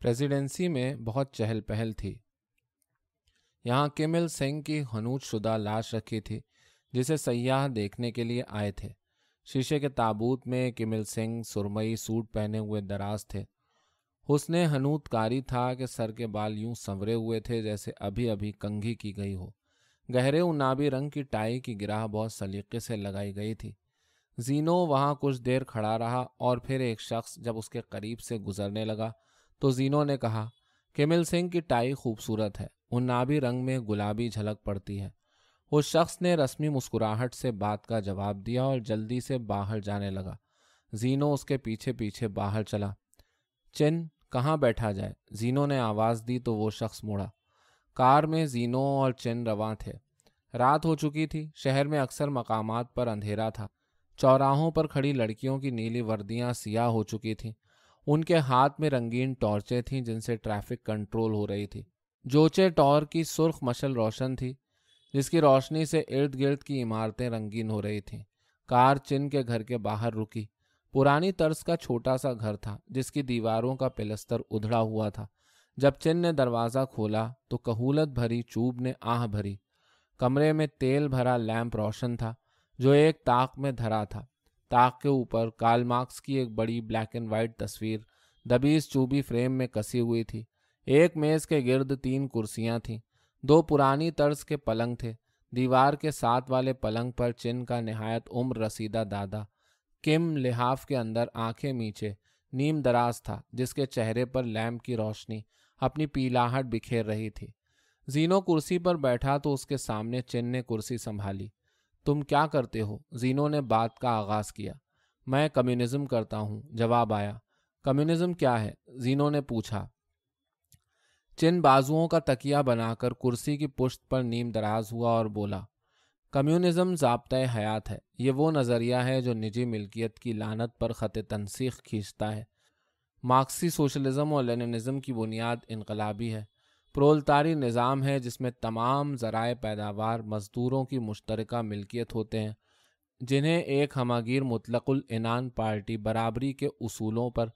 presidency में बहुत चहल पहल थी यहाँ किमिल सिंह की शुदा लाश रखी थी जिसे सयाह देखने के लिए आए थे शीशे के ताबूत में किमिल सिंह सुरमई सूट पहने हुए दराज थे उसने हनूत कारी था कि सर के बाल यूं संवरे हुए थे जैसे अभी अभी कंघी की गई हो गहरे उनाबी रंग की टाई की गिराह बहुत सलीके से लगाई गई थी जीनो वहाँ कुछ देर खड़ा रहा और फिर एक शख्स जब उसके करीब से गुजरने लगा तो जीनो ने कहा केमिल सिंह की टाई खूबसूरत है उन नाभी रंग में गुलाबी झलक पड़ती है उस शख्स ने रस्मी मुस्कुराहट से बात का जवाब दिया और जल्दी से बाहर जाने लगा जीनो उसके पीछे पीछे बाहर चला चिन कहाँ बैठा जाए जीनो ने आवाज़ दी तो वो शख्स मुड़ा कार में जीनो और चिन रवा थे रात हो चुकी थी शहर में अक्सर मकामात पर अंधेरा था चौराहों पर खड़ी लड़कियों की नीली वर्दियाँ सियाह हो चुकी थीं उनके हाथ में रंगीन टॉर्चें थीं जिनसे ट्रैफिक कंट्रोल हो रही थी जोचे टॉर की सुर्ख मशल रोशन थी जिसकी रोशनी से इर्द गिर्द की इमारतें रंगीन हो रही थीं कार चिन के घर के बाहर रुकी पुरानी तर्ज का छोटा सा घर था जिसकी दीवारों का पिलस्तर उधड़ा हुआ था जब चिन ने दरवाज़ा खोला तो कहूलत भरी चूब ने आह भरी कमरे में तेल भरा लैंप रोशन था जो एक ताक में धरा था ताक के ऊपर कार्ल मार्क्स की एक बड़ी ब्लैक एंड वाइट तस्वीर दबीस चूबी फ्रेम में कसी हुई थी एक मेज के गिर्द तीन कुर्सियां थीं दो पुरानी तर्ज के पलंग थे दीवार के साथ वाले पलंग पर चिन्ह का नहायत उम्र रसीदा दादा किम लिहाफ के अंदर आंखें नीचे नीम दराज था जिसके चेहरे पर लैम्प की रोशनी अपनी पीलाहट बिखेर रही थी जीनो कुर्सी पर बैठा तो उसके सामने चिन्ह ने कुर्सी संभाली तुम क्या करते हो जीनो ने बात का आगाज़ किया मैं कम्युनिज़्म करता हूँ जवाब आया कम्युनिज़्म क्या है जीनो ने पूछा चिन बाजुओं का तकिया बनाकर कुर्सी की पुश्त पर नीम दराज हुआ और बोला कम्युनिज़्म जबता हयात है ये वो नज़रिया है जो निजी मिल्कियत की लानत पर ख़त तनसीख खींचता है मार्क्सी सोशलिज़म और लेनिनिज़म की बुनियाद इनकलाबी है प्रोलतारी निज़ाम है जिसमें तमाम ज़राए पैदावार मज़दूरों की मुश्तरक मिल्कियत होते हैं जिन्हें एक हमागीर मुतलकुल इनान पार्टी बराबरी के असूलों पर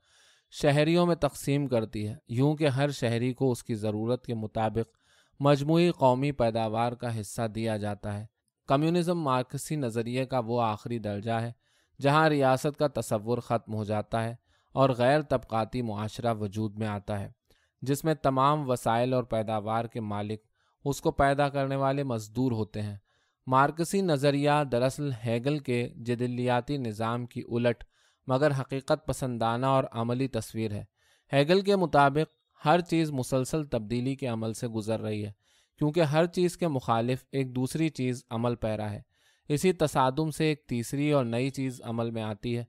शहरीों में तकसीम करती है यूं कि हर शहरी को उसकी ज़रूरत के मुताबिक मजमू कौमी पैदावार का हिस्सा दिया जाता है कम्यूनिज़म मार्क्सी नज़रिए का वो आखिरी दर्जा है जहाँ रियासत का तस्वुर ख़त्म हो जाता है और गैर तबकती माशरा वजूद में आता है जिसमें तमाम वसाइल और पैदावार के मालिक उसको पैदा करने वाले मजदूर होते हैं मार्कसी नज़रिया दरअसल हैगल के जदलियाती निज़ाम की उलट मगर हकीकत पसंदाना और अमली तस्वीर है हैगल के मुताबिक हर चीज़ मुसलसल तब्दीली के अमल से गुजर रही है क्योंकि हर चीज़ के मुखालिफ एक दूसरी चीज़ अमल पैरा है इसी तसादम से एक तीसरी और नई चीज़ अमल में आती है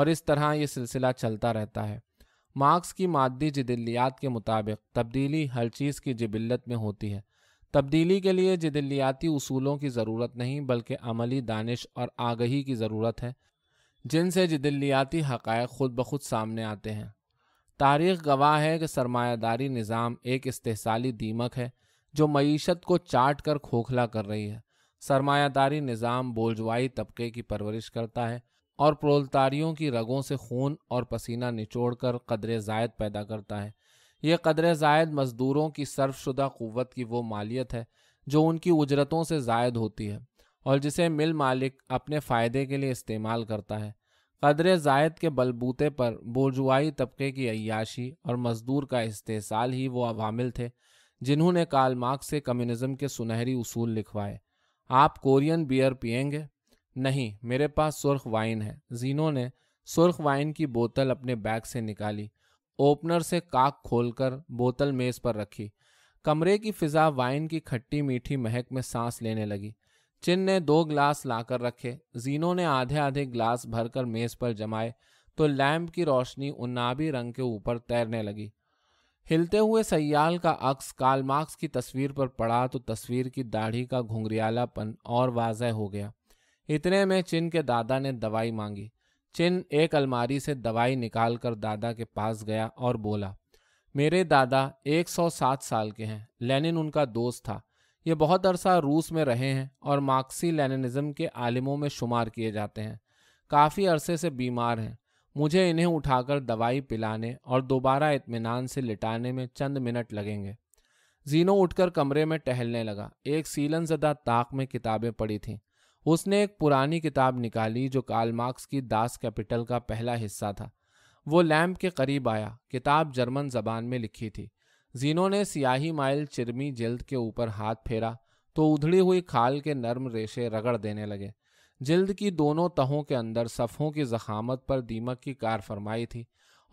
और इस तरह ये सिलसिला चलता रहता है मार्क्स की मादी जदलियात के मुताबिक तब्दीली हर चीज़ की जबिलत में होती है तब्दीली के लिए जदलियाती असूलों की ज़रूरत नहीं बल्कि अमली दानश और आगही की ज़रूरत है जिनसे जदलियाती हक़ खुद ब खुद सामने आते हैं तारीख गवाह है कि सरमादारी निज़ाम एक इस्तेसाली दीमक है जो मीशत को चाट कर खोखला कर रही है सरमायादारी निज़ाम बोलजवाई तबके की परवरिश करता है और प्रोलतारियों की रगों से खून और पसीना निचोड़ कर कदर जायद पैदा करता है यह कदर जायद मज़दूरों की सर्वशुदा क़वत की वो मालियत है जो उनकी उजरतों से जायद होती है और जिसे मिल मालिक अपने फ़ायदे के लिए इस्तेमाल करता है कदर जायद के बलबूते पर बोजुआई तबके की अयाशी और मजदूर का इस्तेसाल ही वो अवामिल थे जिन्होंने काल मार्क्स से कम्युनिज़्म के सुनहरी उसूल लिखवाए आप कोरियन बियर पियेंगे नहीं मेरे पास सुर्ख वाइन है जीनो ने सुर्ख वाइन की बोतल अपने बैग से निकाली ओपनर से काक खोल कर बोतल मेज पर रखी कमरे की फिजा वाइन की खट्टी मीठी महक में सांस लेने लगी चिन ने दो ग्लास लाकर रखे जीनो ने आधे आधे ग्लास भरकर मेज पर जमाए तो लैम्प की रोशनी उन्नाबी रंग के ऊपर तैरने लगी हिलते हुए सयाल का अक्स काल मार्क्स की तस्वीर पर पड़ा तो तस्वीर की दाढ़ी का घुंघरियालापन और वाजह हो गया इतने में चिन के दादा ने दवाई मांगी चिन एक अलमारी से दवाई निकाल कर दादा के पास गया और बोला मेरे दादा 107 साल के हैं लेनिन उनका दोस्त था ये बहुत अरसा रूस में रहे हैं और मार्क्सी लेनिनिज्म के आलिमों में शुमार किए जाते हैं काफ़ी अरसे से बीमार हैं मुझे इन्हें उठाकर दवाई पिलाने और दोबारा इतमान से लिटाने में चंद मिनट लगेंगे जीनो उठकर कमरे में टहलने लगा एक सीलन जदा ताक में किताबें पड़ी थीं उसने एक पुरानी किताब निकाली जो कार्ल मार्क्स की दास कैपिटल का पहला हिस्सा था वो लैम्प के करीब आया किताब जर्मन जबान में लिखी थी जीनो ने सियाही माइल चिरमी जल्द के ऊपर हाथ फेरा तो उधड़ी हुई खाल के नर्म रेशे रगड़ देने लगे जल्द की दोनों तहों के अंदर सफ़ों की जखामत पर दीमक की कार फरमाई थी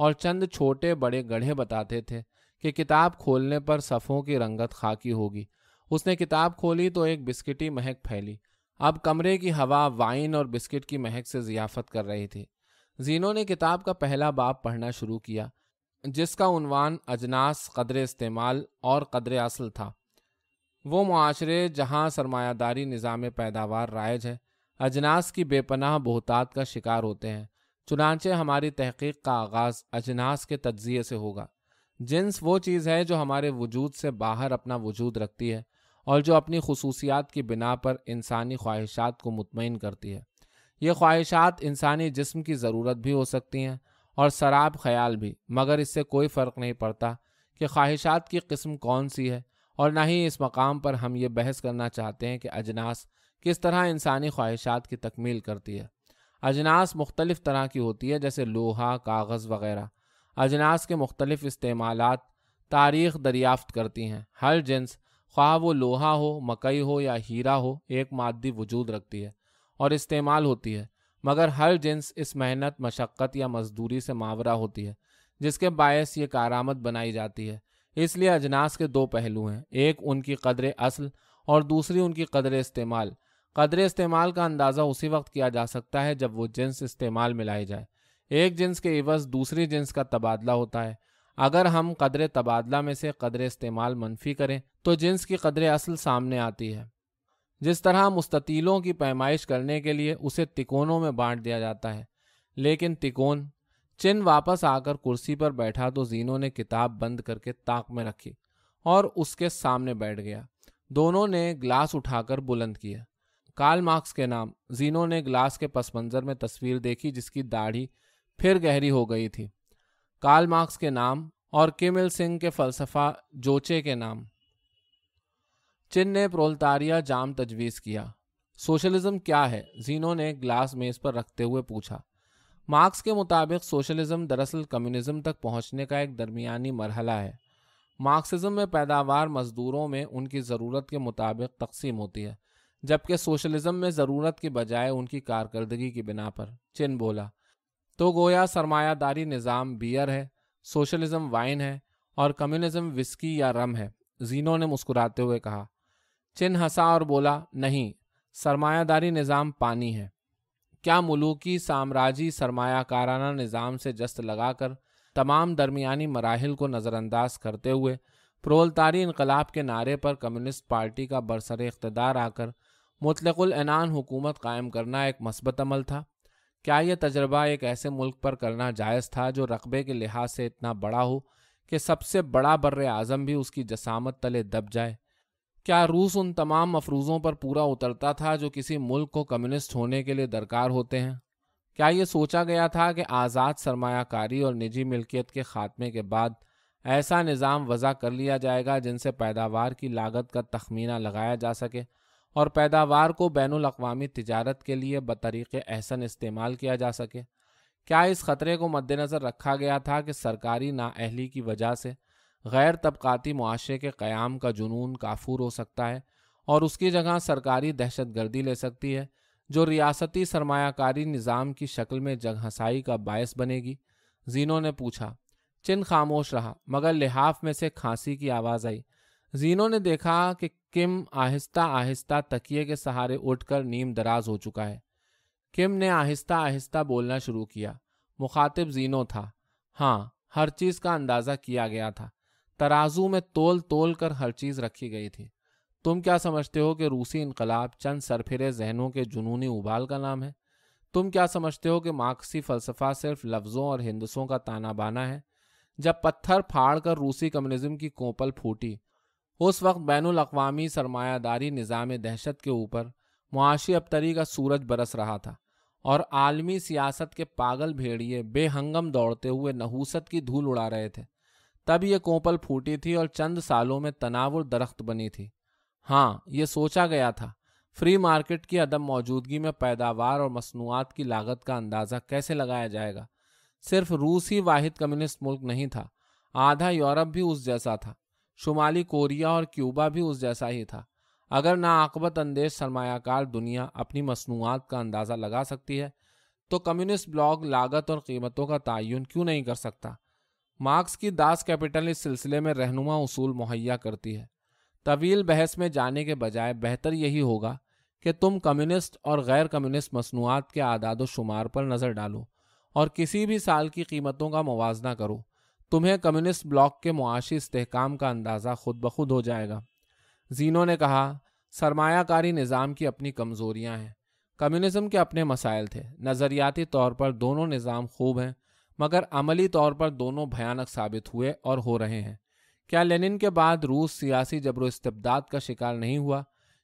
और चंद छोटे बड़े गढ़े बताते थे कि किताब खोलने पर सफ़ों की रंगत खाकी होगी उसने किताब खोली तो एक बिस्किटी महक फैली अब कमरे की हवा वाइन और बिस्किट की महक से जियाफत कर रही थी जीनो ने किताब का पहला बाप पढ़ना शुरू किया जिसका उनवान अजनास कदर इस्तेमाल और कदर असल था वो माशरे जहाँ सरमायादारी निज़ाम पैदावार रायज है अजनास की बेपनाह बहतात का शिकार होते हैं चुनाचे हमारी तहकीक का आगाज़ अजनास के तजिए से होगा जिन्स वो चीज़ है जो हमारे वजूद से बाहर अपना वजूद रखती है और जो अपनी खसूसियात की बिना पर इंसानी ख्वाहिशात को मुतमिन करती है ये ख्वाहिशात इंसानी जिस्म की ज़रूरत भी हो सकती हैं और शराब ख्याल भी मगर इससे कोई फ़र्क नहीं पड़ता कि ख्वाहिशात की किस्म कौन सी है और ना ही इस मकाम पर हम ये बहस करना चाहते हैं कि अजनास किस तरह इंसानी ख्वाहिशात की तकमील करती है अजनास मुख्तलिफ तरह की होती है जैसे लोहा कागज़ वगैरह अजनास के मुख्तलिफ इस्तेमाल तारीख दरियाफ्त करती हैं हर जिन्स ख्वाह वो लोहा हो मकई हो या हीरा हो एक मादी वजूद रखती है और इस्तेमाल होती है मगर हर जिन्स इस मेहनत मशक्क़त या मजदूरी से मावरा होती है जिसके बायस ये कारामद बनाई जाती है इसलिए अजनास के दो पहलू हैं एक उनकी कदर असल और दूसरी उनकी कदर इस्तेमाल कदर इस्तेमाल का अंदाज़ा उसी वक्त किया जा सकता है जब वो जिन्स इस्तेमाल में लाई जाए एक जिन्स के एवज दूसरी जिन्स का तबादला होता है अगर हम कदर तबादला में से कदर इस्तेमाल मनफी करें तो जिन्स की कदर असल सामने आती है जिस तरह मुस्ततीलों की पैमाइश करने के लिए उसे तिकोनों में बांट दिया जाता है लेकिन तिकोन चिन वापस आकर कुर्सी पर बैठा तो जीनों ने किताब बंद करके ताक में रखी और उसके सामने बैठ गया दोनों ने ग्लास उठाकर बुलंद किया कार्ल मार्क्स के नाम जीनों ने ग्लास के पस मंज़र में तस्वीर देखी जिसकी दाढ़ी फिर गहरी हो गई थी कार्ल मार्क्स के नाम और किमिल सिंह के फलसफा जोचे के नाम चिन ने प्रोलतारिया जाम तजवीज़ किया सोशलिज्म क्या है जीनो ने ग्लास मेज पर रखते हुए पूछा मार्क्स के मुताबिक सोशलिज्म दरअसल कम्युनिज्म तक पहुंचने का एक दरमियानी मरहला है मार्क्सिज्म में पैदावार मजदूरों में उनकी ज़रूरत के मुताबिक तकसीम होती है जबकि सोशलिज्म में ज़रूरत के बजाय उनकी कारकर्दगी की बिना पर चिन बोला तो गोया सरमायादारी निज़ाम बियर है सोशलिज्म वाइन है और कम्युनिज्म विस्की या रम है जीनों ने मुस्कुराते हुए कहा चिन्ह हंसा और बोला नहीं सरमायादारी निज़ाम पानी है क्या मलूकी साम्राजी सरमायाकाराना निज़ाम से जस्त लगाकर तमाम दरमिया मराहल को नज़रअंदाज करते हुए प्रोलतारी इनकलाब के नारे पर कम्युनिस्ट पार्टी का बरसर इकतदार आकर मुतलकुल हुकूमत कायम करना एक मस्बत अमल था क्या यह तजर्बा एक ऐसे मुल्क पर करना जायज़ था जो रकबे के लिहाज से इतना बड़ा हो कि सबसे बड़ा बर आज़म भी उसकी जसामत तले दब जाए क्या रूस उन तमाम मफरूजों पर पूरा उतरता था जो किसी मुल्क को कम्युनिस्ट होने के लिए दरकार होते हैं क्या ये सोचा गया था कि आज़ाद सरमाकारी और निजी मिल्कियत के खात्मे के बाद ऐसा निज़ाम वज़ा कर लिया जाएगा जिनसे पैदावार की लागत का तखमीना लगाया जा सके और पैदावार को बैन अवी तजारत के लिए बतरीक़ अहसन इस्तेमाल किया जा सके क्या इस खतरे को मद्देनज़र रखा गया था कि सरकारी नााहली की वजह से गैर तबकती माशरे के क़्याम का जुनून काफूर हो सकता है और उसकी जगह सरकारी दहशत गर्दी ले सकती है जो रियासती सरमाकारी निज़ाम की शक्ल में जगहसाई का बायस बनेगी जीनों ने पूछा चिन खामोश रहा मगर लिहाफ में से खांसी की आवाज़ आई जीनों ने देखा कि किम आहिस्ता आहिस्ता तकिए के सहारे उठकर नीम दराज हो चुका है किम ने आहिस्ता आहिस्ता बोलना शुरू किया मुखातिब जीनो था हाँ हर चीज़ का अंदाज़ा किया गया था तराजू में तोल तोल कर हर चीज़ रखी गई थी तुम क्या समझते हो कि रूसी इनकलाब चंद सरफिरे जहनों के जुनूनी उबाल का नाम है तुम क्या समझते हो कि मार्क्सी फ़लसफ़ा सिर्फ लफ्ज़ों और हिंदसों का ताना बाना है जब पत्थर फाड़ कर रूसी कम्युनिज्म की कोपल फूटी उस वक्त बैन अवी सरमायादारी निज़ाम दहशत के ऊपर मुआशी अबतरी का सूरज बरस रहा था और आलमी सियासत के पागल भेड़िए बेहंगम दौड़ते हुए नहूसत की धूल उड़ा रहे थे तब ये कोपल फूटी थी और चंद सालों में तनावुर दरख्त बनी थी हाँ ये सोचा गया था फ्री मार्केट की अदम मौजूदगी में पैदावार और मसनूआत की लागत का अंदाज़ा कैसे लगाया जाएगा सिर्फ रूस ही वाहिद कम्युनिस्ट मुल्क नहीं था आधा यूरोप भी उस जैसा था शुमाली कोरिया और क्यूबा भी उस जैसा ही था अगर ना आकबत अंदेज सरमायाकार दुनिया अपनी मसनूआत का अंदाज़ा लगा सकती है तो कम्युनिस्ट ब्लॉग लागत और कीमतों का तयन क्यों नहीं कर सकता मार्क्स की दास कैपिटल इस सिलसिले में रहनुमा उसूल मुहैया करती है तवील बहस में जाने के बजाय बेहतर यही होगा कि तुम कम्युनिस्ट और गैर कम्युनिस्ट मसनूआत के आदाद शुमार पर नज़र डालो और किसी भी साल की कीमतों का मुजना करो तुम्हें कम्युनिस्ट ब्लॉक के मुआशी इस्तेकाम का अंदाज़ा खुद ब खुद हो जाएगा जीनो ने कहा सरमाकारी निज़ाम की अपनी कमज़ोरियाँ हैं कम्युनिज़म के अपने मसाइल थे नज़रियाती तौर पर दोनों निज़ाम खूब हैं मगर अमली तौर पर दोनों भयानक साबित हुए और हो रहे हैं क्या लेनिन के बाद रूस सियासी जबरो इस्तबदाद का शिकार नहीं हुआ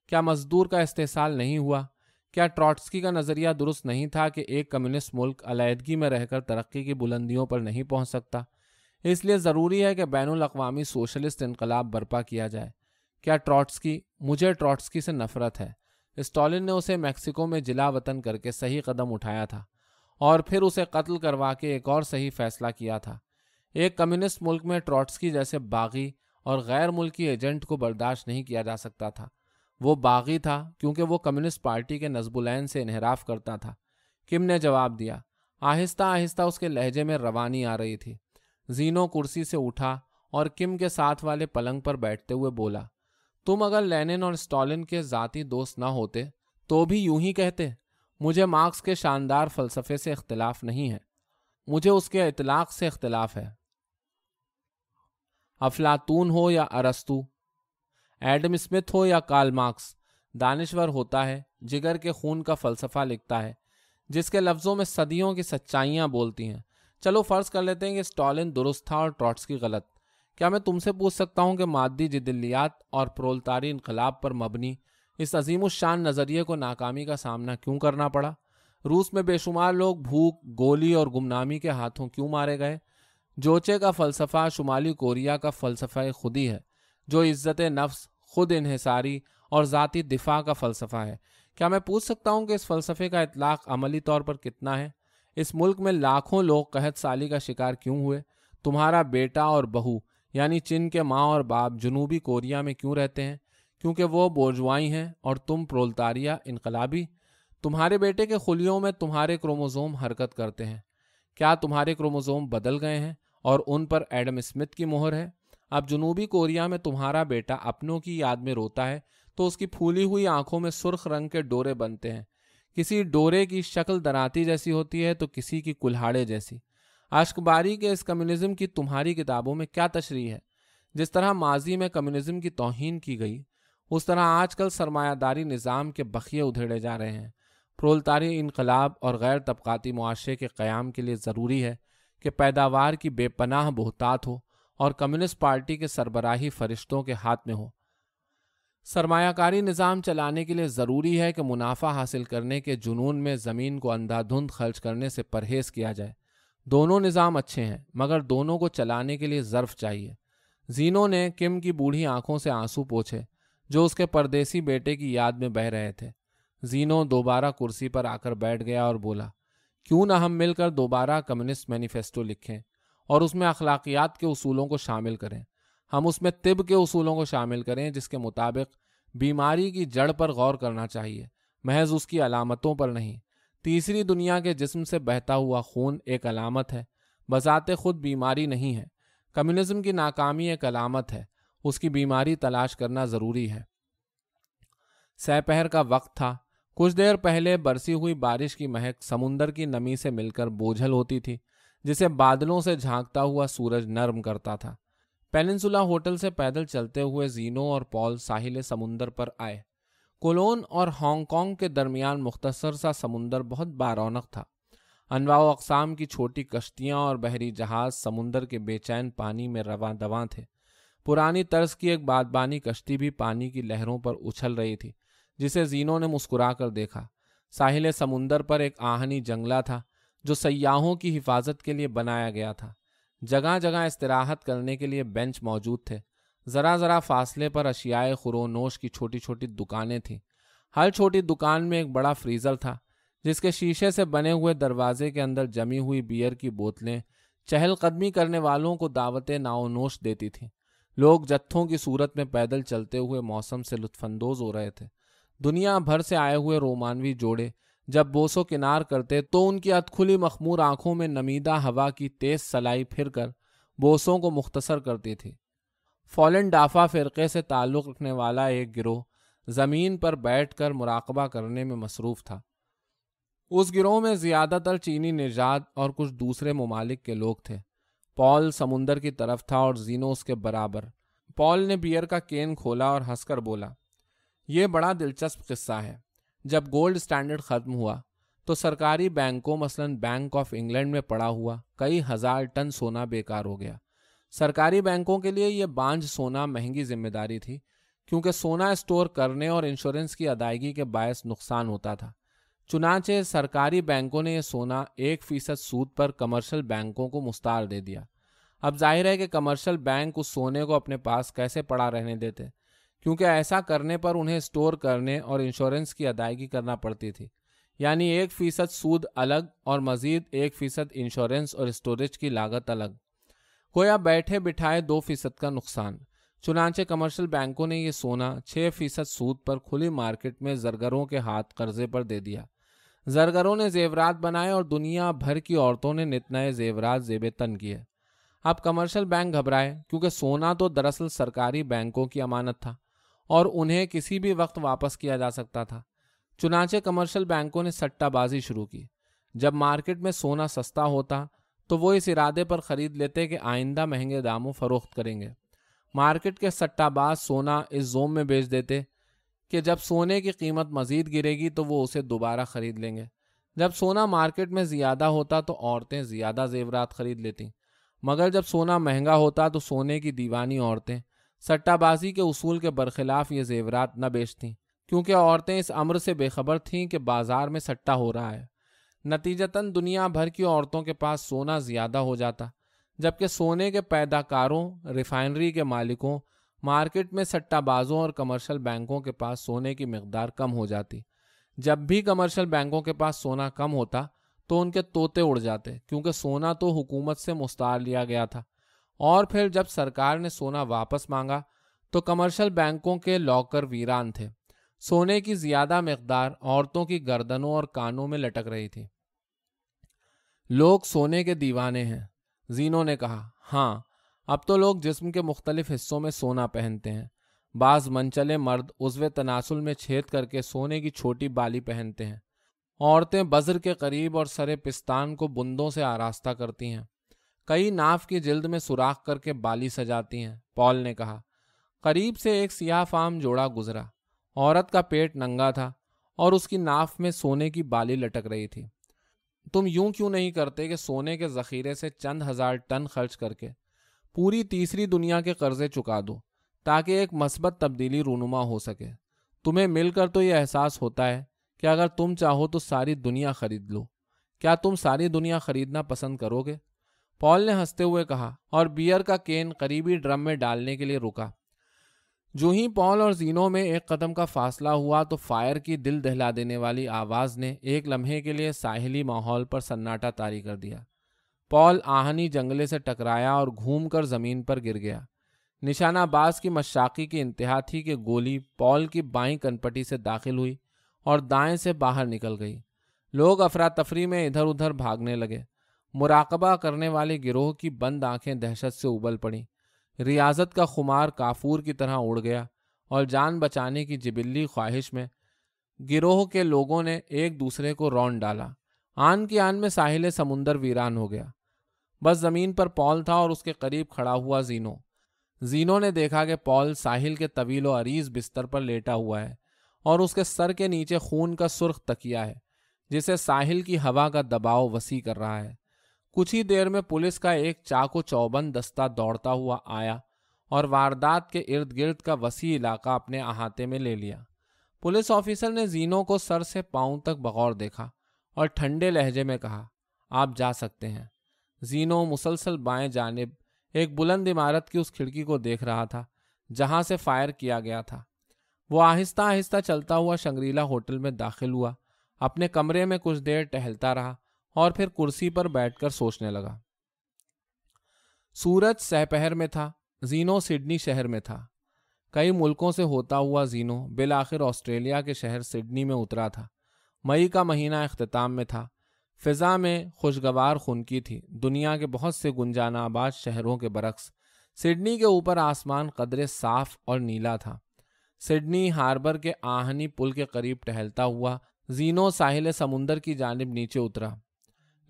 क्या मजदूर का इस्तेसाल नहीं हुआ क्या ट्रॉट्सकी का नज़रिया दुरुस्त नहीं था कि एक कम्युनिस्ट मुल्क अलीहदगी में रहकर तरक्की की बुलंदियों पर नहीं पहुँच सकता इसलिए ज़रूरी है कि बैन अवी सोशलिस्ट इनकलाब बर्पा किया जाए क्या ट्रॉट्सकी मुझे ट्रॉट्सकी से नफरत है स्टॉलिन ने उसे मैक्सिको में जिला वतन करके सही कदम उठाया था और फिर उसे कत्ल करवा के एक और सही फैसला किया था एक कम्युनिस्ट मुल्क में ट्रॉट्सकी जैसे बागी और गैर मुल्की एजेंट को बर्दाश्त नहीं किया जा सकता था वो बागी था क्योंकि वो कम्युनिस्ट पार्टी के नजबुलैन से इनहराफ करता था किम ने जवाब दिया आहिस्ता आहिस्ता उसके लहजे में रवानी आ रही थी जीनो कुर्सी से उठा और किम के साथ वाले पलंग पर बैठते हुए बोला तुम अगर लेनिन और स्टॉलिन के ज़ाती दोस्त ना होते तो भी यूं ही कहते मुझे मार्क्स के शानदार फलसफे से इख्तलाफ नहीं है मुझे उसके इतलाक़ से इख्तलाफ है अफलातून हो या अरस्तु एडम स्मिथ हो या कार्ल मार्क्स दानश्वर होता है जिगर के खून का फलसफा लिखता है जिसके लफ्ज़ों में सदियों की सच्चाइयाँ बोलती हैं चलो फ़र्ज़ कर लेते हैं कि स्टालिन दुरुस्त था और की गलत क्या मैं तुमसे पूछ सकता हूँ कि मादी जदलियात और प्रोलतारी इनकलाब पर मबनी इस अजीम शान नज़रिए को नाकामी का सामना क्यों करना पड़ा रूस में बेशुमार लोग भूख गोली और गुमनामी के हाथों क्यों मारे गए जोचे का फ़लसफ़ा शुमाली कोरिया का फ़लसफ़ा खुद ही है जो इज़्ज़त नफ्स खुद इनहसारी और ज़ाती दिफा का फ़लसफ़ा है क्या मैं पूछ सकता हूँ कि इस फ़लसफ़े का इतलाक़ अमली तौर पर कितना है इस मुल्क में लाखों लोग कहत साली का शिकार क्यों हुए तुम्हारा बेटा और बहू यानी चीन के माँ और बाप जनूबी कोरिया में क्यों रहते हैं क्योंकि वो बोर्जवाई हैं और तुम प्रोलतारिया इनकलाबी तुम्हारे बेटे के खुलियों में तुम्हारे क्रोमोजोम हरकत करते हैं क्या तुम्हारे क्रोमोजोम बदल गए हैं और उन पर एडम स्मिथ की मोहर है अब जनूबी कोरिया में तुम्हारा बेटा अपनों की याद में रोता है तो उसकी फूली हुई आंखों में सुर्ख रंग के डोरे बनते हैं किसी डोरे की शक्ल दराती जैसी होती है तो किसी की कुल्हाड़े जैसी आशकबारी के इस कम्युनिज्म की तुम्हारी किताबों में क्या तशरी है जिस तरह माजी में कम्युनिज्म की तोहन की गई उस तरह आजकल सरमायादारी निज़ाम के बखिए उधेड़े जा रहे हैं प्रोलतारी इनकलाब और गैर तबकती मुआरे के क़्याम के लिए ज़रूरी है कि पैदावार की बेपनाह बहतात हो और कम्युनिस्ट पार्टी के सरबराही फरिश्तों के हाथ में हो सरमाकारी निज़ाम चलाने के लिए ज़रूरी है कि मुनाफा हासिल करने के जुनून में ज़मीन को अंधाधुंध खर्च करने से परहेज़ किया जाए दोनों निज़ाम अच्छे हैं मगर दोनों को चलाने के लिए ज़र्फ चाहिए जीनो ने किम की बूढ़ी आंखों से आंसू पोछे जो उसके परदेसी बेटे की याद में बह रहे थे जीनो दोबारा कुर्सी पर आकर बैठ गया और बोला क्यों ना हम मिलकर दोबारा कम्युनिस्ट मैनिफेस्टो लिखें और उसमें अखलाकियात के उसूलों को शामिल करें हम उसमें तिब के उसूलों को शामिल करें जिसके मुताबिक बीमारी की जड़ पर गौर करना चाहिए महज उसकी अलामतों पर नहीं तीसरी दुनिया के जिस्म से बहता हुआ खून एक अलामत है बजाते खुद बीमारी नहीं है कम्युनिज्म की नाकामी एक अलामत है उसकी बीमारी तलाश करना ज़रूरी है सहपहर का वक्त था कुछ देर पहले बरसी हुई बारिश की महक समुंदर की नमी से मिलकर बोझल होती थी जिसे बादलों से झांकता हुआ सूरज नर्म करता था पेनिनसुला होटल से पैदल चलते हुए जीनो और पॉल साहिल समुंदर पर आए कोलोन और हांगकांग के दरमियान मुख्तसर सा समुंदर बहुत बारौनक था अनवा अकसाम की छोटी कश्तियाँ और बहरी जहाज समुंदर के बेचैन पानी में रवा दवा थे पुरानी तर्ज की एक बादबानी कश्ती भी पानी की लहरों पर उछल रही थी जिसे जीनो ने मुस्कुरा कर देखा साहिल समुंदर पर एक आहनी जंगला था जो सयाहों की हिफाजत के लिए बनाया गया था जगह जगह इस्तराहत करने के लिए बेंच मौजूद थे ज़रा ज़रा फासले पर अशियाए खुरोनोश की छोटी छोटी दुकानें थीं हर छोटी दुकान में एक बड़ा फ्रीज़र था जिसके शीशे से बने हुए दरवाजे के अंदर जमी हुई बियर की बोतलें चहलकदमी करने वालों को दावतें नाओनोश देती थीं लोग जत्थों की सूरत में पैदल चलते हुए मौसम से लुत्फानंदोज हो रहे थे दुनिया भर से आए हुए रोमानवी जोड़े जब बोसो किनार करते तो उनकी अतखुली मखमूर आंखों में नमीदा हवा की तेज सलाई फिर कर बोसों को मुख्तसर करती थी फॉलन डाफा फ़िरके से ताल्लुक़ रखने वाला एक गिरोह ज़मीन पर बैठ कर मुराकबा करने में मसरूफ़ था उस गिरोह में ज़्यादातर चीनी निजात और कुछ दूसरे ममालिक के लोग थे पॉल समुंदर की तरफ था और जीनो उसके बराबर पॉल ने बियर का केन खोला और हंसकर बोला यह बड़ा दिलचस्प किस्सा है जब गोल्ड स्टैंडर्ड ख़त्म हुआ तो सरकारी बैंकों मसलन बैंक ऑफ इंग्लैंड में पड़ा हुआ कई हज़ार टन सोना बेकार हो गया सरकारी बैंकों के लिए यह बांझ सोना महंगी जिम्मेदारी थी क्योंकि सोना स्टोर करने और इंश्योरेंस की अदायगी के बायस नुकसान होता था चुनाचे सरकारी बैंकों ने यह सोना एक फीसद सूद पर कमर्शियल बैंकों को मुस्तार दे दिया अब जाहिर है कि कमर्शियल बैंक उस सोने को अपने पास कैसे पड़ा रहने देते क्योंकि ऐसा करने पर उन्हें स्टोर करने और इंश्योरेंस की अदायगी करना पड़ती थी यानी एक फीसद सूद अलग और मजीद एक फीसद इंश्योरेंस और स्टोरेज की लागत अलग या बैठे बिठाए दो फीसद का नुकसान चुनाचे कमर्शियल बैंकों ने यह सोना छः फीसद सूद पर खुली मार्केट में जरगरों के हाथ कर्जे पर दे दिया जरगरों ने जेवरात बनाए और दुनिया भर की औरतों ने नित नए जेवरात जेब तन किए अब कमर्शियल बैंक घबराए क्योंकि सोना तो दरअसल सरकारी बैंकों की अमानत था और उन्हें किसी भी वक्त वापस किया जा सकता था चुनाचे कमर्शियल बैंकों ने सट्टाबाजी शुरू की जब मार्केट में सोना सस्ता होता तो वो इस इरादे पर खरीद लेते कि आइंदा महंगे दामों फरोख्त करेंगे मार्केट के सट्टाबाज सोना इस जोम में बेच देते कि जब सोने की कीमत मजीद गिरेगी तो वो उसे दोबारा ख़रीद लेंगे जब सोना मार्केट में ज़्यादा होता तो औरतें ज़्यादा जेवरात ख़रीद लेती मगर जब सोना महंगा होता तो सोने की दीवानी औरतें सट्टाबाजी के उसूल के बरखिलाफ ये जेवरात न बेचती क्योंकि औरतें इस अमर से बेखबर थीं कि बाजार में सट्टा हो रहा है नतीजतन दुनिया भर की औरतों के पास सोना ज़्यादा हो जाता जबकि सोने के पैदाकारों रिफाइनरी के मालिकों मार्केट में सट्टाबाजों और कमर्शल बैंकों के पास सोने की मकदार कम हो जाती जब भी कमर्शल बैंकों के पास सोना कम होता तो उनके तोते उड़ जाते क्योंकि सोना तो हुकूमत से मुस्तार लिया गया था और फिर जब सरकार ने सोना वापस मांगा तो कमर्शियल बैंकों के लॉकर वीरान थे सोने की ज्यादा मकदार औरतों की गर्दनों और कानों में लटक रही थी लोग सोने के दीवाने हैं जीनो ने कहा हाँ अब तो लोग जिस्म के मुख्तलिफ हिस्सों में सोना पहनते हैं बाज मनचले मर्द उजवे तनासुल में छेद करके सोने की छोटी बाली पहनते हैं औरतें बज्र के करीब और सरे पिस्तान को बुंदों से आरास्ता करती हैं कई नाफ की जिल्द में सुराख करके बाली सजाती हैं पॉल ने कहा करीब से एक सियाह फाम जोड़ा गुजरा औरत का पेट नंगा था और उसकी नाफ में सोने की बाली लटक रही थी तुम यूं क्यों नहीं करते कि सोने के ज़ख़ीरे से चंद हज़ार टन खर्च करके पूरी तीसरी दुनिया के कर्ज़े चुका दो ताकि एक मस्बत तब्दीली रूनुमा हो सके तुम्हें मिलकर तो यह एहसास होता है कि अगर तुम चाहो तो सारी दुनिया ख़रीद लो क्या तुम सारी दुनिया ख़रीदना पसंद करोगे पॉल ने हंसते हुए कहा और बियर का केन करीबी ड्रम में डालने के लिए रुका जो ही पॉल और जीनो में एक कदम का फासला हुआ तो फायर की दिल दहला देने वाली आवाज ने एक लम्हे के लिए साहिली माहौल पर सन्नाटा तारी कर दिया पॉल आहनी जंगले से टकराया और कर जमीन पर गिर गया निशानाबाज की मशाकी की इंतहा थी कि गोली पॉल की बाई कनपटी से दाखिल हुई और दाएं से बाहर निकल गई लोग अफरा तफरी में इधर उधर भागने लगे मुराकबा करने वाले गिरोह की बंद आंखें दहशत से उबल पड़ी रियाजत का खुमार काफूर की तरह उड़ गया और जान बचाने की जिबिल्ली ख्वाहिश में गिरोह के लोगों ने एक दूसरे को रौन डाला आन की आन में साहिल समुंदर वीरान हो गया बस जमीन पर पॉल था और उसके करीब खड़ा हुआ जीनो जीनो ने देखा कि पॉल साहिल के तवील व अरीज बिस्तर पर लेटा हुआ है और उसके सर के नीचे खून का सुर्ख तकिया है जिसे साहिल की हवा का दबाव वसी कर रहा है कुछ ही देर में पुलिस का एक चाकू चौबंद दस्ता दौड़ता हुआ आया और वारदात के इर्द गिर्द का वसी इलाका अपने अहाते में ले लिया पुलिस ऑफिसर ने जीनों को सर से पाँव तक बगौर देखा और ठंडे लहजे में कहा आप जा सकते हैं जीनो मुसलसल बाएं जानब एक बुलंद इमारत की उस खिड़की को देख रहा था जहां से फायर किया गया था वो आहिस्ता आहिस्ता चलता हुआ शंगरीला होटल में दाखिल हुआ अपने कमरे में कुछ देर टहलता रहा और फिर कुर्सी पर बैठकर सोचने लगा सूरज सहपहर में था जीनो सिडनी शहर में था कई मुल्कों से होता हुआ जीनो बिल आखिर ऑस्ट्रेलिया के शहर सिडनी में उतरा था मई का महीना अख्ताम में था फ़िज़ा में खुशगवार खुनकी थी दुनिया के बहुत से गुंजानाबाद शहरों के बरक्स सिडनी के ऊपर आसमान कदरे साफ और नीला था सिडनी हार्बर के आहनी पुल के करीब टहलता हुआ जीनो साहिल समुंदर की जानब नीचे उतरा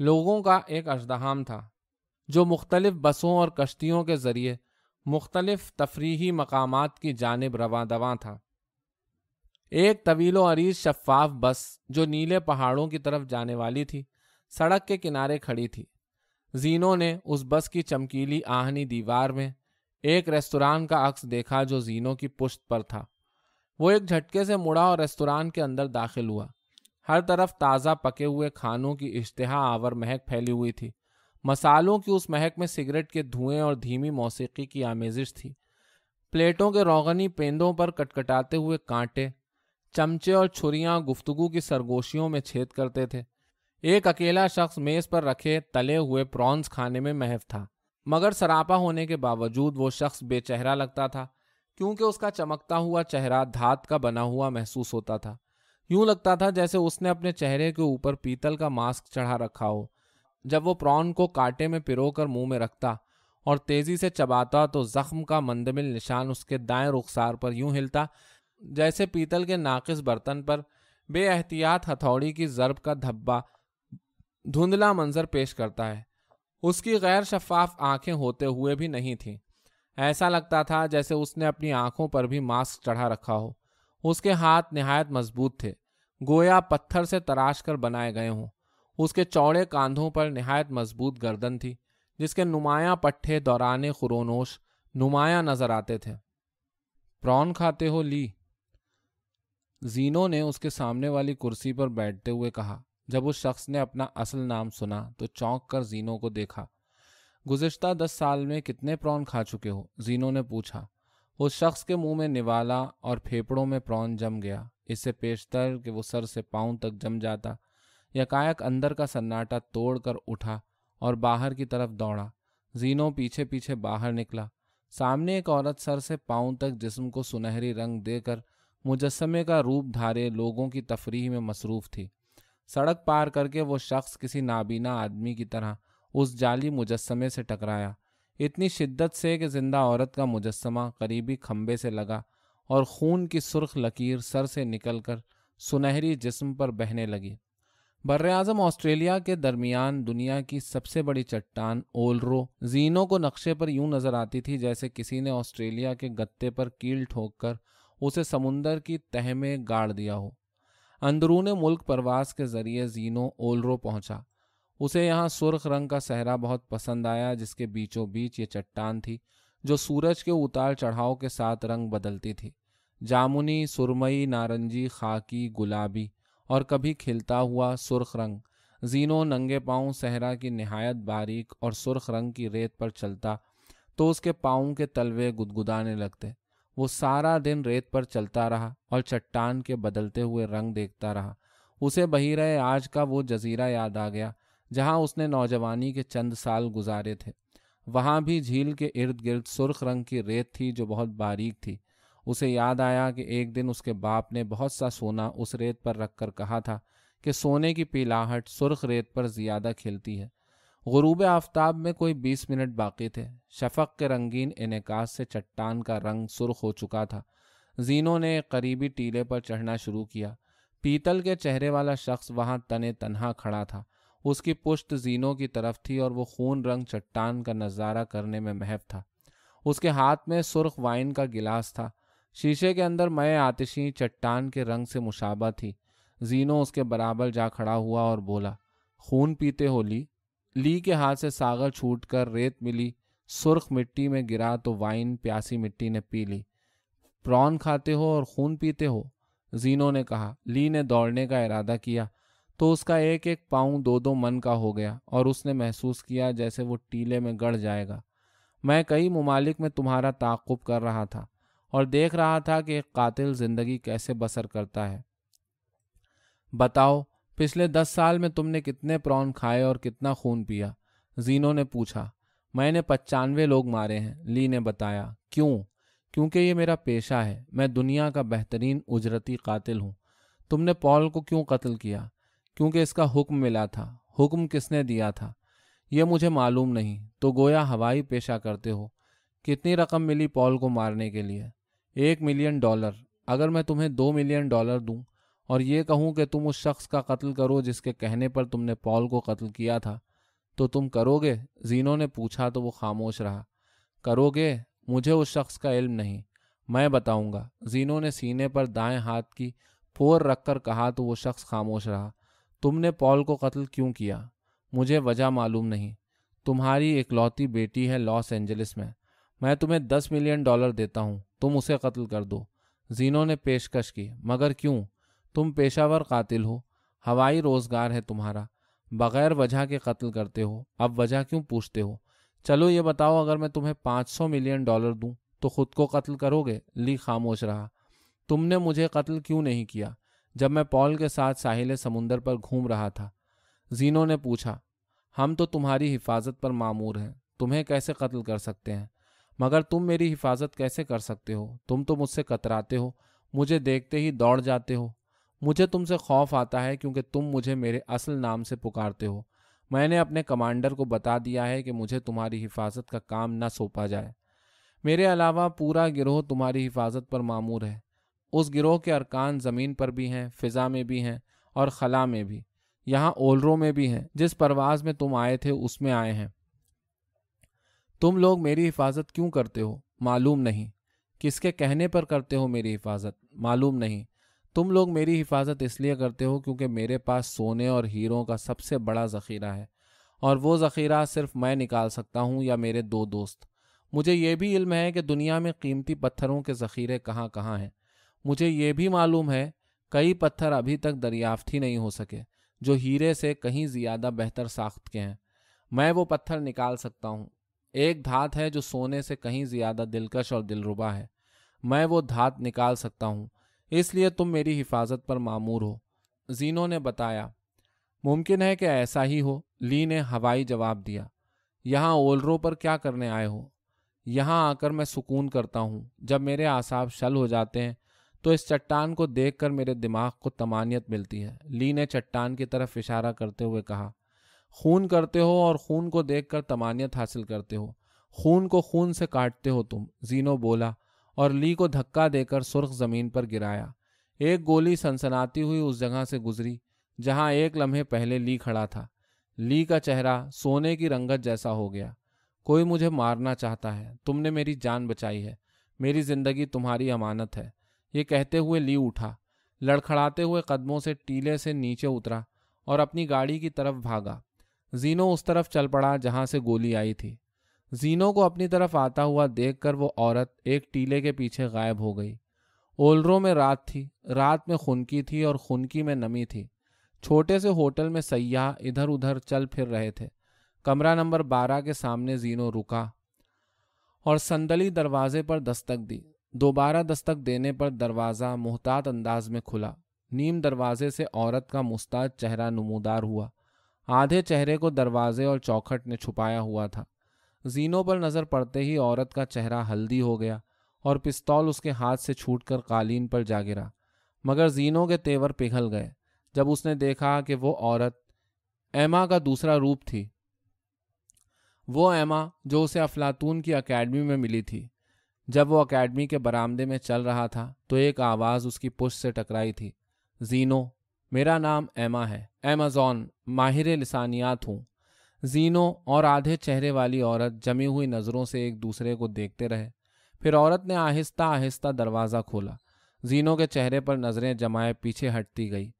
लोगों का एक अजदहाम था जो मुख्तलिफ बसों और कश्तियों के ज़रिए मुख्तलिफ तफरी मकाम की जानब रवा दवा था एक तवील अरीज शफाफ बस जो नीले पहाड़ों की तरफ जाने वाली थी सड़क के किनारे खड़ी थी जीनों ने उस बस की चमकीली आहनी दीवार में एक रेस्तोरान का अक्स देखा जो जीनों की पुश्त पर था वो एक झटके से मुड़ा और रेस्तोरान के अंदर दाखिल हुआ हर तरफ ताज़ा पके हुए खानों की इश्तहा आवर महक फैली हुई थी मसालों की उस महक में सिगरेट के धुएं और धीमी मौसीकी की आमेजिश थी प्लेटों के रोगनी पेंदों पर कटकटाते हुए कांटे चमचे और छुरियां गुफ्तु की सरगोशियों में छेद करते थे एक अकेला शख्स मेज पर रखे तले हुए प्रॉन्स खाने में महफ था मगर सरापा होने के बावजूद वो शख्स बेचेहरा लगता था क्योंकि उसका चमकता हुआ चेहरा धात का बना हुआ महसूस होता था यूं लगता था जैसे उसने अपने चेहरे के ऊपर पीतल का मास्क चढ़ा रखा हो जब वो प्रॉन को कांटे में कर मुंह में रखता और तेजी से चबाता तो जख्म का मंदमिल निशान उसके दाएं रुखसार पर यूं हिलता जैसे पीतल के नाकिस बर्तन पर बेएहतियात हथौड़ी की जरब का धब्बा धुंधला मंजर पेश करता है उसकी गैर शफाफ आंखें होते हुए भी नहीं थीं ऐसा लगता था जैसे उसने अपनी आंखों पर भी मास्क चढ़ा रखा हो उसके हाथ नहायत मजबूत थे गोया पत्थर से तराश कर बनाए गए हों उसके चौड़े कांधों पर निहायत मजबूत गर्दन थी जिसके नुमाया पट्ठे दौराने खुरोनोश नुमाया नजर आते थे प्रॉन खाते हो ली जीनो ने उसके सामने वाली कुर्सी पर बैठते हुए कहा जब उस शख्स ने अपना असल नाम सुना तो चौंक कर जीनो को देखा गुज्त दस साल में कितने प्रॉन खा चुके हो जीनो ने पूछा उस शख्स के मुंह में निवाला और फेफड़ों में प्रॉन जम गया इससे पेशतर के वो सर से पाँव तक जम जाता यकायक अंदर का सन्नाटा तोड़कर उठा और बाहर की तरफ दौड़ा जीनों पीछे पीछे बाहर निकला सामने एक औरत सर से पाँव तक जिस्म को सुनहरी रंग देकर मुजस्मे का रूप धारे लोगों की तफरीह में मसरूफ थी सड़क पार करके वो शख्स किसी नाबीना आदमी की तरह उस जाली मुजस्मे से टकराया इतनी शिद्दत से कि जिंदा औरत का मुजस्मा करीबी खम्बे से लगा और खून की सुर्ख लकीर सर से निकल कर सुनहरी जिसम पर बहने लगी बर्रआज़म ऑस्ट्रेलिया के दरमियान दुनिया की सबसे बड़ी चट्टान ओलरो जीनो को नक्शे पर यूं नज़र आती थी जैसे किसी ने ऑस्ट्रेलिया के गत्ते पर कील ठोक कर उसे समुंदर की तह में गाड़ दिया हो अंदरून मुल्क प्रवास के जरिए जीनो ओलरो पहुंचा उसे यहाँ सुर्ख रंग का सहरा बहुत पसंद आया जिसके बीचों बीच ये चट्टान थी जो सूरज के उतार चढ़ाव के साथ रंग बदलती थी जामुनी सुरमई नारंगी खाकी गुलाबी और कभी खिलता हुआ सुर्ख रंग जीनों नंगे पाँव सहरा की नहायत बारीक और सुर्ख रंग की रेत पर चलता तो उसके पाँव के तलवे गुदगुदाने लगते वो सारा दिन रेत पर चलता रहा और चट्टान के बदलते हुए रंग देखता रहा उसे रहे आज का वो जजीरा याद आ गया जहाँ उसने नौजवानी के चंद साल गुजारे थे वहाँ भी झील के इर्द गिर्द सुर्ख रंग की रेत थी जो बहुत बारीक थी उसे याद आया कि एक दिन उसके बाप ने बहुत सा सोना उस रेत पर रखकर कहा था कि सोने की पीलाहट सुर्ख रेत पर ज़्यादा खिलती है गुरूब आफ्ताब में कोई बीस मिनट बाकी थे शफक के रंगीन इनकास से चट्टान का रंग सुर्ख हो चुका था जीनों ने करीबी टीले पर चढ़ना शुरू किया पीतल के चेहरे वाला शख्स वहाँ तने तनहा खड़ा था उसकी पुष्ट जीनों की तरफ थी और वो खून रंग चट्टान का नज़ारा करने में महव था उसके हाथ में सुर्ख वाइन का गिलास था शीशे के अंदर मय आतिशी चट्टान के रंग से मुशाबा थी जीनो उसके बराबर जा खड़ा हुआ और बोला खून पीते हो ली ली के हाथ से सागर छूट कर रेत मिली सुर्ख मिट्टी में गिरा तो वाइन प्यासी मिट्टी ने पी ली प्रॉन खाते हो और खून पीते हो जीनो ने कहा ली ने दौड़ने का इरादा किया तो उसका एक एक पाँव दो दो मन का हो गया और उसने महसूस किया जैसे वो टीले में गड़ जाएगा मैं कई ममालिक में तुम्हारा ताकुब कर रहा था और देख रहा था कि एक कातिल ज़िंदगी कैसे बसर करता है बताओ पिछले दस साल में तुमने कितने प्रॉन खाए और कितना खून पिया जीनो ने पूछा मैंने पचानवे लोग मारे हैं ली ने बताया क्यों क्योंकि ये मेरा पेशा है मैं दुनिया का बेहतरीन उजरती कातिल हूँ तुमने पॉल को क्यों कत्ल किया क्योंकि इसका हुक्म मिला था हुक्म किसने दिया था यह मुझे मालूम नहीं तो गोया हवाई पेशा करते हो कितनी रकम मिली पॉल को मारने के लिए एक मिलियन डॉलर अगर मैं तुम्हें दो मिलियन डॉलर दूं और ये कहूँ कि तुम उस शख्स का कत्ल करो जिसके कहने पर तुमने पॉल को कत्ल किया था तो तुम करोगे जीनों ने पूछा तो वो खामोश रहा करोगे मुझे उस शख्स का इल्म नहीं मैं बताऊंगा जीनों ने सीने पर दाएं हाथ की फोर रखकर कहा तो वो शख्स खामोश रहा तुमने पॉल को कत्ल क्यों किया मुझे वजह मालूम नहीं तुम्हारी इकलौती बेटी है लॉस एंजलिस में मैं तुम्हें दस मिलियन डॉलर देता हूँ तुम उसे कत्ल कर दो जीनों ने पेशकश की मगर क्यों तुम पेशावर कतिल हो हवाई रोजगार है तुम्हारा बगैर वजह के कत्ल करते हो अब वजह क्यों पूछते हो चलो ये बताओ अगर मैं तुम्हें पाँच सौ मिलियन डॉलर दूँ तो खुद को कत्ल करोगे ली खामोश रहा तुमने मुझे कत्ल क्यों नहीं किया जब मैं पॉल के साथ साहिल समुंदर पर घूम रहा था जीनो ने पूछा हम तो तुम्हारी हिफाजत पर मामूर हैं तुम्हें कैसे कत्ल कर सकते हैं मगर तुम मेरी हिफाजत कैसे कर सकते हो तुम तो मुझसे कतराते हो मुझे देखते ही दौड़ जाते हो मुझे तुमसे खौफ आता है क्योंकि तुम मुझे मेरे असल नाम से पुकारते हो मैंने अपने कमांडर को बता दिया है कि मुझे तुम्हारी हिफाजत का काम न सौंपा जाए मेरे अलावा पूरा गिरोह तुम्हारी हिफाजत पर मामूर है उस गिरोह के अरकान ज़मीन पर भी हैं फ़िज़ा में भी हैं और खला में भी यहाँ ओलरों में भी हैं जिस परवाज़ में तुम आए थे उसमें आए हैं तुम लोग मेरी हिफाजत क्यों करते हो मालूम नहीं किसके कहने पर करते हो मेरी हिफाजत मालूम नहीं तुम लोग मेरी हिफाजत इसलिए करते हो क्योंकि मेरे पास सोने और हीरों का सबसे बड़ा ज़ख़ीरा है और वो ज़ख़ीरा सिर्फ मैं निकाल सकता हूँ या मेरे दो दोस्त मुझे यह भी इल्म है कि दुनिया में कीमती पत्थरों के ज़ख़ीरे कहाँ कहाँ हैं मुझे ये भी मालूम है कई पत्थर अभी तक दरियाफ्त ही नहीं हो सके जो हीरे से कहीं ज़्यादा बेहतर साख्त के हैं मैं वो पत्थर निकाल सकता हूँ एक धात है जो सोने से कहीं ज़्यादा दिलकश और दिलरुबा है मैं वो धात निकाल सकता हूँ इसलिए तुम मेरी हिफाजत पर मामूर हो जीनो ने बताया मुमकिन है कि ऐसा ही हो ली ने हवाई जवाब दिया यहाँ ओलरो पर क्या करने आए हो यहाँ आकर मैं सुकून करता हूँ जब मेरे आसाब शल हो जाते हैं तो इस चट्टान को देखकर मेरे दिमाग को तमानियत मिलती है ली ने चट्टान की तरफ इशारा करते हुए कहा खून करते हो और खून को देखकर तमानियत हासिल करते हो खून को खून से काटते हो तुम जीनो बोला और ली को धक्का देकर सुर्ख जमीन पर गिराया एक गोली सनसनाती हुई उस जगह से गुजरी जहां एक लम्हे पहले ली खड़ा था ली का चेहरा सोने की रंगत जैसा हो गया कोई मुझे मारना चाहता है तुमने मेरी जान बचाई है मेरी जिंदगी तुम्हारी अमानत है ये कहते हुए ली उठा लड़खड़ाते हुए कदमों से टीले से नीचे उतरा और अपनी गाड़ी की तरफ भागा जीनो उस तरफ चल पड़ा जहां से गोली आई थी जीनो को अपनी तरफ आता हुआ देखकर वो औरत एक टीले के पीछे गायब हो गई ओलरो में रात थी रात में खुनकी थी और खुनकी में नमी थी छोटे से होटल में सयाह इधर उधर चल फिर रहे थे कमरा नंबर बारह के सामने जीनो रुका और संदली दरवाजे पर दस्तक दी दोबारा दस्तक देने पर दरवाज़ा मुहतात अंदाज में खुला नीम दरवाजे से औरत का मुस्ताद चेहरा नमूदार हुआ आधे चेहरे को दरवाजे और चौखट ने छुपाया हुआ था जीनों पर नज़र पड़ते ही औरत का चेहरा हल्दी हो गया और पिस्तौल उसके हाथ से छूट कर कालीन पर जा गिरा मगर जीनों के तेवर पिघल गए जब उसने देखा कि वो औरत एमा का दूसरा रूप थी वो एमा जो उसे अफलातून की अकेडमी में मिली थी जब वो अकेडमी के बरामदे में चल रहा था तो एक आवाज़ उसकी पुश्त से टकराई थी जीनो मेरा नाम एमा है एमेज़ॉन माहिर लसानियात हूँ जीनो और आधे चेहरे वाली औरत जमी हुई नज़रों से एक दूसरे को देखते रहे फिर औरत ने आहिस्ता आहिस्ता दरवाज़ा खोला जीनो के चेहरे पर नज़रें जमाए पीछे हटती गई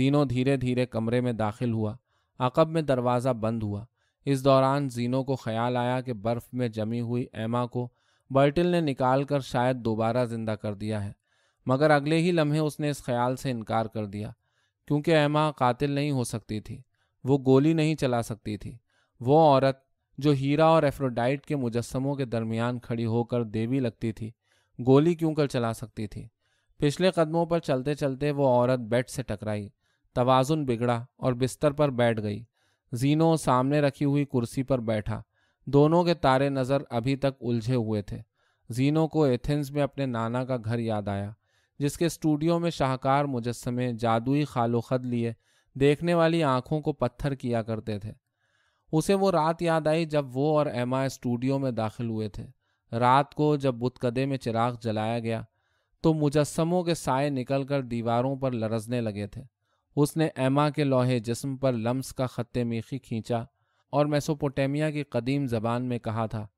जीनो धीरे धीरे कमरे में दाखिल हुआ अकब में दरवाज़ा बंद हुआ इस दौरान जीनो को ख्याल आया कि बर्फ़ में जमी हुई एमा को बर्टिल ने निकाल कर शायद दोबारा जिंदा कर दिया है मगर अगले ही लम्हे उसने इस ख्याल से इनकार कर दिया क्योंकि एमा कातिल नहीं हो सकती थी वो गोली नहीं चला सकती थी वो औरत जो हीरा और एफ्रोडाइट के मुजस्मों के दरमियान खड़ी होकर देवी लगती थी गोली क्यों कर चला सकती थी पिछले कदमों पर चलते चलते वो औरत बेड से टकराई तवाजुन बिगड़ा और बिस्तर पर बैठ गई जीनो सामने रखी हुई कुर्सी पर बैठा दोनों के तारे नज़र अभी तक उलझे हुए थे जीनो को एथेंस में अपने नाना का घर याद आया जिसके स्टूडियो में शाहकार मुजस्मे जादुई खालो खद लिए देखने वाली आंखों को पत्थर किया करते थे उसे वो रात याद आई जब वो और एमा स्टूडियो में दाखिल हुए थे रात को जब बुतकदे में चिराग जलाया गया तो मुजस्मों के साय निकलकर दीवारों पर लरजने लगे थे उसने एमा के लोहे जिसम पर लम्स का खत्ते मीखी खींचा और मैसोपोटेमिया की कदीम ज़बान में कहा था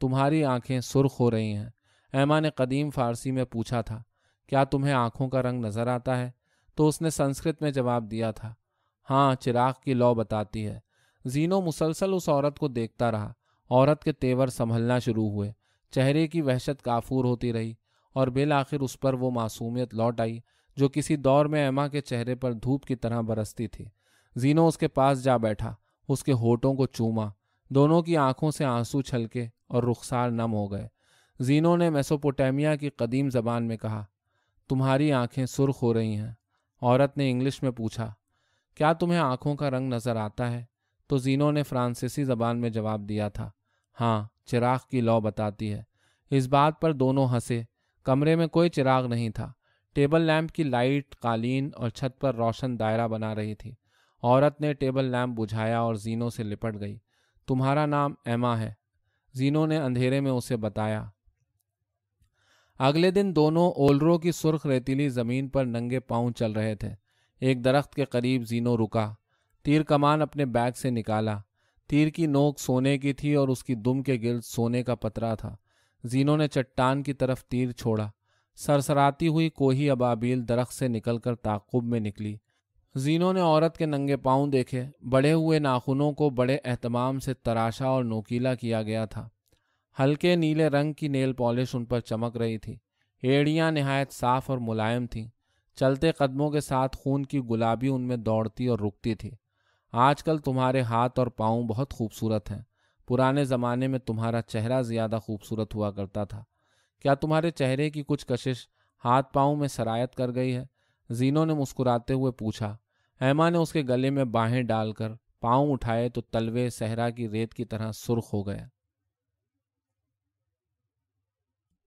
तुम्हारी आंखें सुर्ख हो रही हैं ऐमा ने कदीम फ़ारसी में पूछा था क्या तुम्हें आंखों का रंग नज़र आता है तो उसने संस्कृत में जवाब दिया था हाँ चिराग की लौ बताती है जीनो मुसलसल उस औरत को देखता रहा औरत के तेवर संभलना शुरू हुए चेहरे की वहशत काफूर होती रही और बिल आखिर उस पर वो मासूमियत लौट आई जो किसी दौर में ऐमा के चेहरे पर धूप की तरह बरसती थी जीनो उसके पास जा बैठा उसके होठों को चूमा दोनों की आंखों से आंसू छलके और रुखसार नम हो गए जीनो ने मेसोपोटामिया की कदीम जबान में कहा तुम्हारी आंखें सुर्ख हो रही हैं औरत ने इंग्लिश में पूछा क्या तुम्हें आंखों का रंग नज़र आता है तो जीनो ने फ्रांसीसी जबान में जवाब दिया था हाँ चिराग की लौ बताती है इस बात पर दोनों हंसे कमरे में कोई चिराग नहीं था टेबल लैंप की लाइट कालीन और छत पर रोशन दायरा बना रही थी औरत ने टेबल लैम्प बुझाया और जीनो से लिपट गई तुम्हारा नाम एमा है जीनो ने अंधेरे में उसे बताया अगले दिन दोनों ओलरों की सुर्ख रेतीली ज़मीन पर नंगे पांव चल रहे थे एक दरख्त के करीब जीनो रुका तीर कमान अपने बैग से निकाला तीर की नोक सोने की थी और उसकी दुम के गिर्द सोने का पतरा था जीनो ने चट्टान की तरफ तीर छोड़ा सरसराती हुई कोही अबाबील दरख्त से निकलकर ताकुब में निकली जीनों ने औरत के नंगे पाँव देखे बड़े हुए नाखूनों को बड़े अहतमाम से तराशा और नोकीला किया गया था हल्के नीले रंग की नेल पॉलिश उन पर चमक रही थी एड़ियाँ नहायत साफ और मुलायम थीं चलते कदमों के साथ खून की गुलाबी उनमें दौड़ती और रुकती थी आजकल तुम्हारे हाथ और पाँव बहुत खूबसूरत हैं पुराने ज़माने में तुम्हारा चेहरा ज़्यादा खूबसूरत हुआ करता था क्या तुम्हारे चेहरे की कुछ कशिश हाथ पाँव में सरायत कर गई है जीनों ने मुस्कुराते हुए पूछा ऐमा ने उसके गले में बाहें डालकर पांव उठाए तो तलवे सहरा की रेत की तरह सुर्ख हो गया